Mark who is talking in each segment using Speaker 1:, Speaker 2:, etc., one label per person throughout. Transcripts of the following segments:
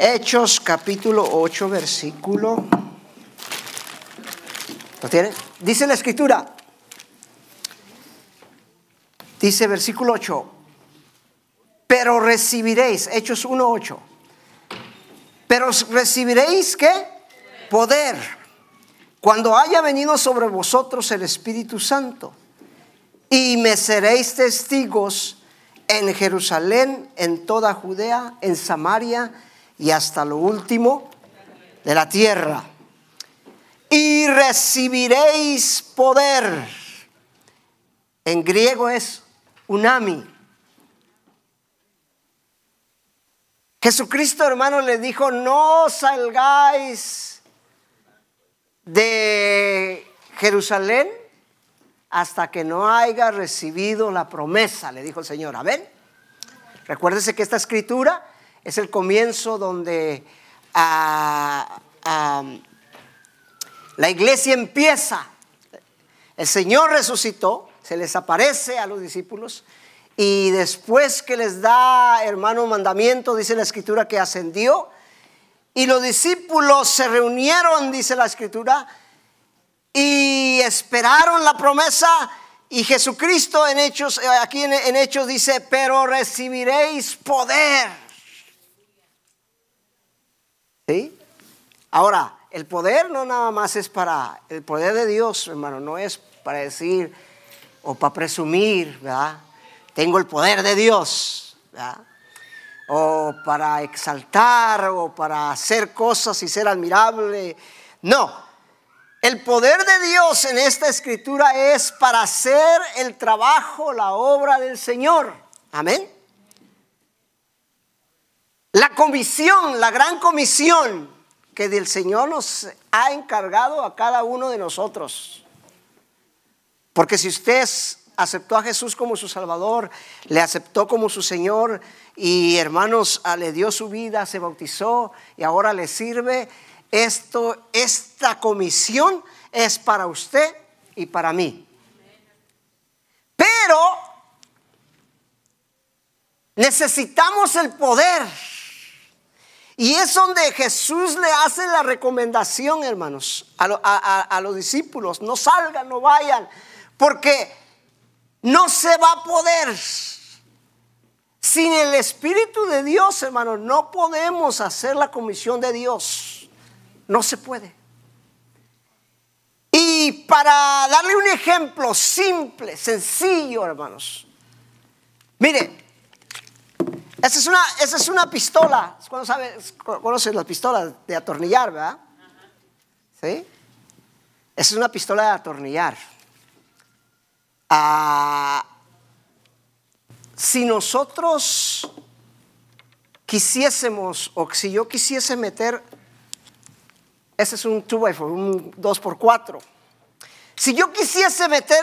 Speaker 1: Hechos capítulo 8, versículo. ¿Lo tienen? Dice la escritura. Dice versículo 8. Pero recibiréis, Hechos 1, 8. Pero recibiréis qué? Poder. Cuando haya venido sobre vosotros el Espíritu Santo. Y me seréis testigos en Jerusalén, en toda Judea, en Samaria y hasta lo último de la tierra. Y recibiréis poder. En griego es unami. Jesucristo, hermano, le dijo, no salgáis de Jerusalén hasta que no haya recibido la promesa, le dijo el Señor. ver, Recuérdese que esta escritura es el comienzo donde ah, ah, la iglesia empieza. El Señor resucitó, se les aparece a los discípulos y después que les da, hermano, mandamiento, dice la escritura que ascendió. Y los discípulos se reunieron, dice la escritura, y esperaron la promesa. Y Jesucristo en Hechos, eh, aquí en, Hechos dice, pero recibiréis poder Ahora, el poder no nada más es para, el poder de Dios, hermano, no es para decir o para presumir, ¿verdad? Tengo el poder de Dios, ¿verdad? O para exaltar o para hacer cosas y ser admirable. No, el poder de Dios en esta escritura es para hacer el trabajo, la obra del Señor. Amén. La comisión, la gran comisión que del Señor nos ha encargado a cada uno de nosotros. Porque si usted aceptó a Jesús como su Salvador, le aceptó como su Señor y hermanos, ah, le dio su vida, se bautizó y ahora le sirve, esto, esta comisión es para usted y para mí. Pero necesitamos el poder y es donde Jesús le hace la recomendación, hermanos, a, los discípulos, no salgan, no vayan, porque no se va a poder. Sin el Espíritu de Dios, hermanos, no podemos hacer la comisión de Dios. No se puede. Y para darle un ejemplo simple, sencillo, hermanos, Miren. Esa es una, esa es una pistola. Cuando sabes, conoces las pistolas de atornillar, ¿verdad? ¿Sí? Esa es una pistola de atornillar. Ah, si nosotros quisiésemos, o si yo quisiese meter, ese es un 2x4, un 2x4. Si yo quisiese meter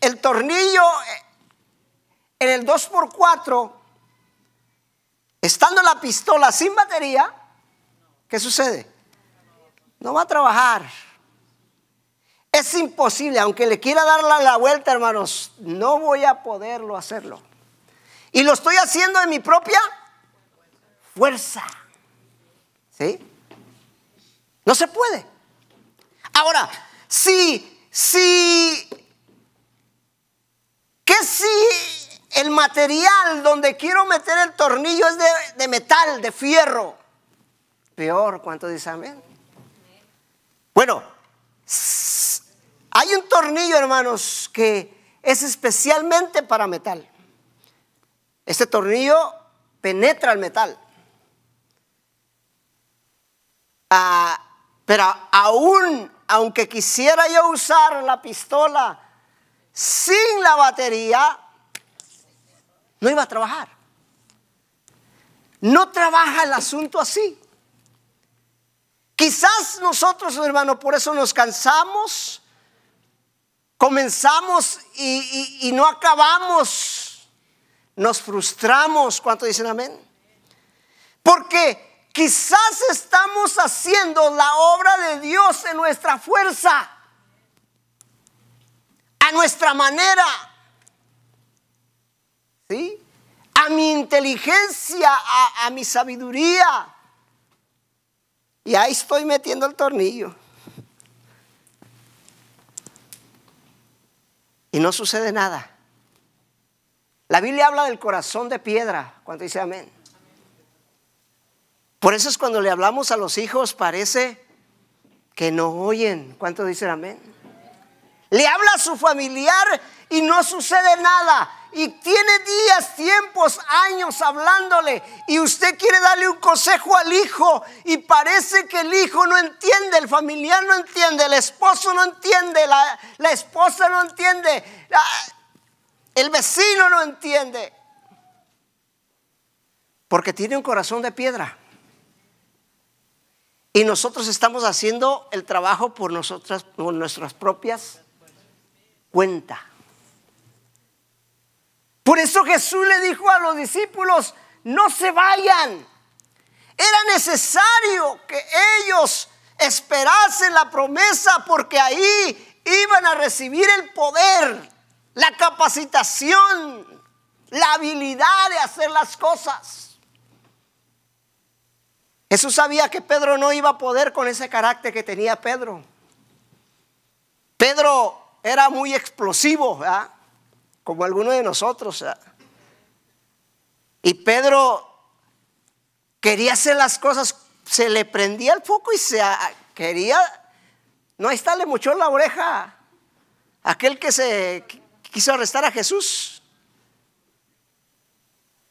Speaker 1: el tornillo en el 2x4, Estando la pistola sin batería, ¿qué sucede? No va a trabajar. Es imposible, aunque le quiera dar la vuelta, hermanos, no voy a poderlo hacerlo. Y lo estoy haciendo de mi propia fuerza. ¿Sí? No se puede. Ahora, si, si, que si el material donde quiero meter el tornillo es de, metal, de fierro. Peor, ¿cuánto dice amén? Bueno, hay un tornillo, hermanos, que es especialmente para metal. Este tornillo penetra el metal. Ah, pero aún, aunque quisiera yo usar la pistola sin la batería, no iba a trabajar. No trabaja el asunto así. Quizás nosotros, hermano, por eso nos cansamos, comenzamos y, no acabamos, nos frustramos. ¿Cuánto dicen amén? Porque quizás estamos haciendo la obra de Dios en nuestra fuerza, a nuestra manera, inteligencia, a, mi sabiduría. Y ahí estoy metiendo el tornillo. Y no sucede nada. La Biblia habla del corazón de piedra, cuando dice amén. Por eso es cuando le hablamos a los hijos, parece que no oyen. ¿Cuánto dicen amén? Le habla a su familiar y no sucede nada y tiene días, tiempos, años hablándole y usted quiere darle un consejo al hijo y parece que el hijo no entiende, el familiar no entiende, el esposo no entiende, la, esposa no entiende, el vecino no entiende. Porque tiene un corazón de piedra. Y nosotros estamos haciendo el trabajo por, por nuestras propias cuentas. Por eso Jesús le dijo a los discípulos, no se vayan. Era necesario que ellos esperasen la promesa porque ahí iban a recibir el poder, la capacitación, la habilidad de hacer las cosas. Jesús sabía que Pedro no iba a poder con ese carácter que tenía Pedro. Pedro era muy explosivo, ¿verdad? como alguno de nosotros. Y Pedro quería hacer las cosas, se le prendía el foco y se quería no está, le en la oreja aquel que se quiso arrestar a Jesús.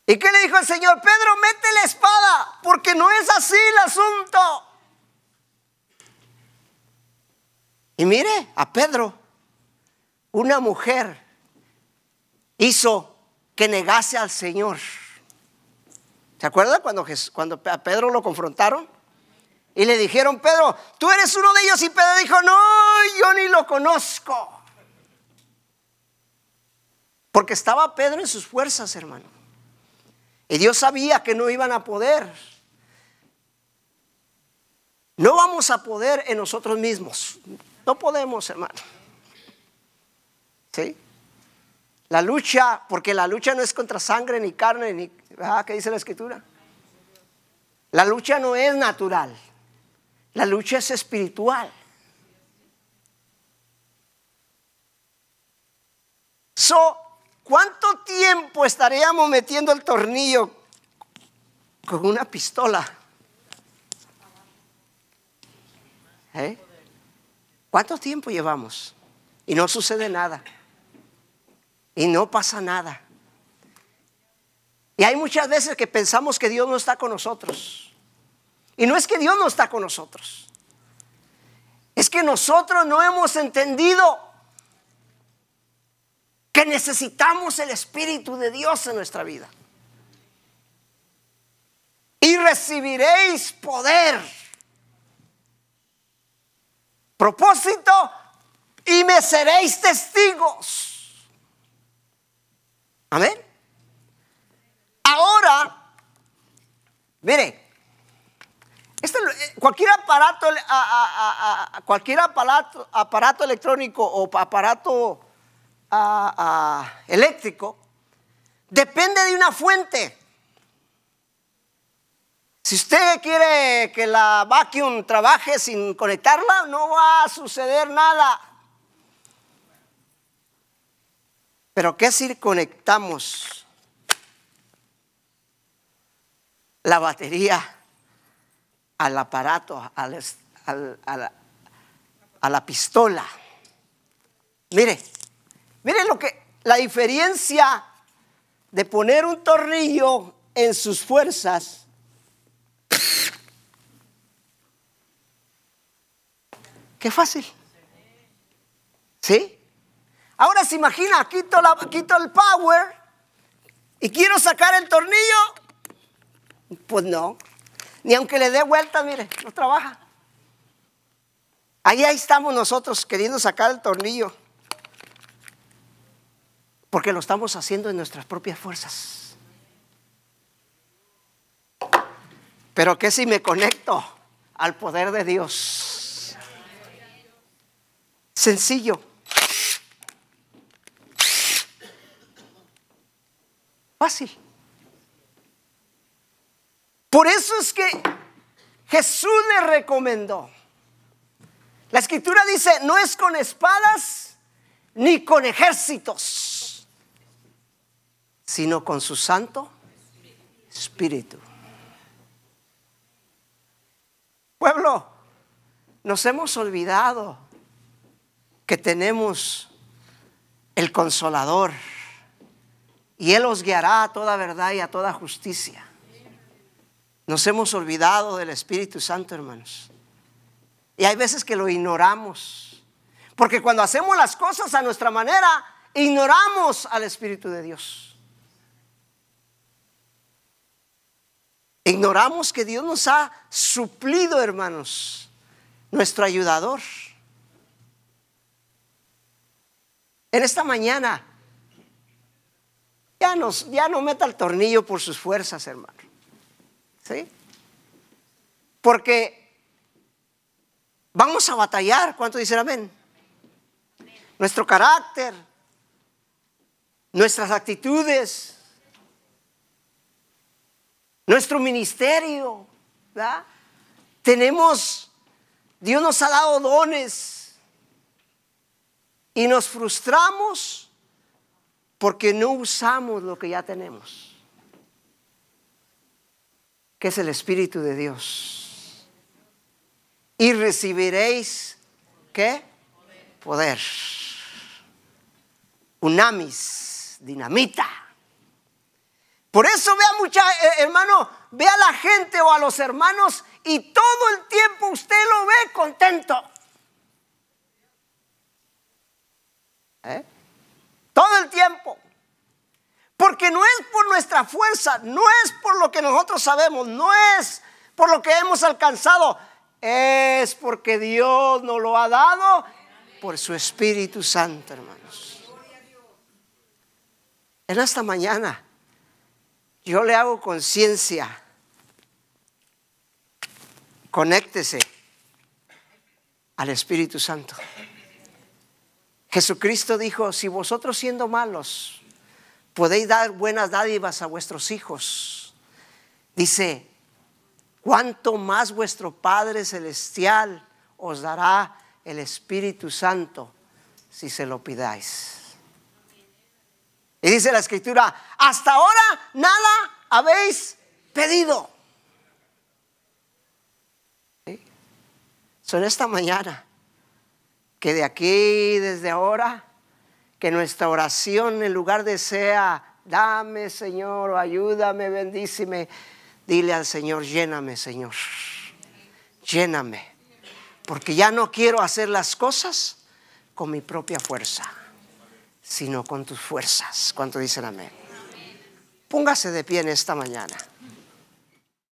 Speaker 1: ¿Y qué le dijo el Señor? Pedro, mete la espada, porque no es así el asunto. Y mire a Pedro, una mujer hizo que negase al Señor. ¿Se acuerda cuando, cuando a Pedro lo confrontaron? Y le dijeron, Pedro, tú eres uno de ellos. Y Pedro dijo, no, yo ni lo conozco. Porque estaba Pedro en sus fuerzas, hermano. Y Dios sabía que no iban a poder. No vamos a poder en nosotros mismos. No podemos, hermano. ¿Sí? La lucha, porque la lucha no es contra sangre ni carne, ni, ¿Qué dice la escritura? La lucha no es natural, la lucha es espiritual. So, ¿cuánto tiempo estaríamos metiendo el tornillo con una pistola? ¿Eh? ¿Cuánto tiempo llevamos? Y no sucede nada y no pasa nada. Y hay muchas veces que pensamos que Dios no está con nosotros. Y no es que Dios no está con nosotros. Es que nosotros no hemos entendido que necesitamos el Espíritu de Dios en nuestra vida. Y recibiréis poder, propósito, y me seréis testigos Amén. Ahora, mire, este eh, cualquier aparato, eh, cualquier aparato, aparato electrónico o aparato eléctrico depende de una fuente. Si usted quiere que la vacuum trabaje sin conectarla, no va a suceder nada. Pero ¿qué conectamos La batería al aparato, a, la, pistola. Mire, mire lo que la diferencia de poner un tornillo en sus fuerzas Qué fácil. ¿Sí? Ahora se imagina, quito, quito el power y quiero sacar el tornillo. Pues no, ni aunque le dé vuelta mire, no trabaja. Ahí, ahí estamos nosotros queriendo sacar el tornillo, porque lo estamos haciendo en nuestras propias fuerzas. Pero ¿qué si me conecto al poder de Dios? Sencillo. Fácil. Por eso es que Jesús le recomendó. La escritura dice, no es con espadas ni con ejércitos, sino con su santo espíritu. Pueblo, nos hemos olvidado que tenemos el consolador y Él os guiará a toda verdad y a toda justicia. Nos hemos olvidado del Espíritu Santo, hermanos. Y hay veces que lo ignoramos. Porque cuando hacemos las cosas a nuestra manera, ignoramos al Espíritu de Dios. Ignoramos que Dios nos ha suplido, hermanos, nuestro ayudador. En esta mañana ya no, ya no meta el tornillo por sus fuerzas, hermano. ¿Sí? Porque vamos a batallar. ¿Cuánto dicen amén? Nuestro carácter, nuestras actitudes, nuestro ministerio, ¿verdad? Tenemos, Dios nos ha dado dones y nos frustramos porque no usamos lo que ya tenemos, que es el Espíritu de Dios. Y recibiréis, ¿qué? Poder. Unamis, dinamita. Por eso vea mucha, eh, hermano, vea a la gente o a los hermanos y todo el tiempo usted lo ve contento. ¿Eh? Todo el tiempo. Porque no es por nuestra fuerza, no es por lo que nosotros sabemos, no es por lo que hemos alcanzado, es porque Dios nos lo ha dado por su Espíritu Santo, hermanos. En esta mañana yo le hago conciencia. Conéctese al Espíritu Santo. Jesucristo dijo, si vosotros siendo malos podéis dar buenas dádivas a vuestros hijos, dice, ¿cuánto más vuestro Padre Celestial os dará el Espíritu Santo si se lo pidáis? Y dice la escritura, hasta ahora nada habéis pedido. son esta mañana que de aquí, desde ahora, que nuestra oración en lugar de sea, dame Señor, ayúdame, bendícime, dile al Señor, lléname Señor, lléname, porque ya no quiero hacer las cosas con mi propia fuerza, sino con tus fuerzas. ¿Cuánto dicen amén? Póngase de pie en esta mañana.